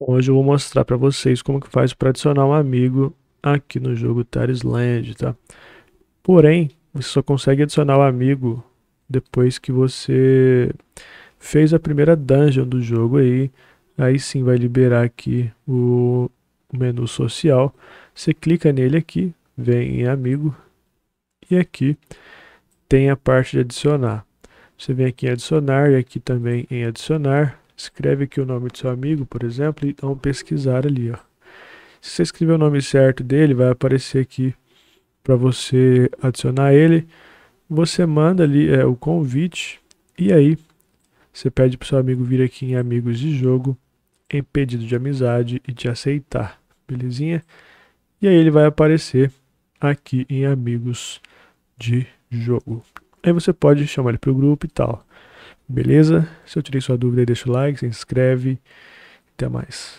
Hoje eu vou mostrar para vocês como que faz para adicionar um amigo aqui no jogo Taris Land, tá? Porém, você só consegue adicionar o um amigo depois que você fez a primeira dungeon do jogo aí. Aí sim vai liberar aqui o menu social. Você clica nele aqui, vem em amigo e aqui tem a parte de adicionar. Você vem aqui em adicionar e aqui também em adicionar. Escreve aqui o nome do seu amigo, por exemplo, e dá um pesquisar ali, ó. Se você escrever o nome certo dele, vai aparecer aqui para você adicionar ele. Você manda ali é, o convite e aí você pede para o seu amigo vir aqui em Amigos de Jogo, em pedido de amizade e te aceitar, belezinha? E aí ele vai aparecer aqui em Amigos de Jogo. Aí você pode chamar ele para o grupo e tal. Beleza? Se eu tirei sua dúvida, deixa o like, se inscreve. Até mais.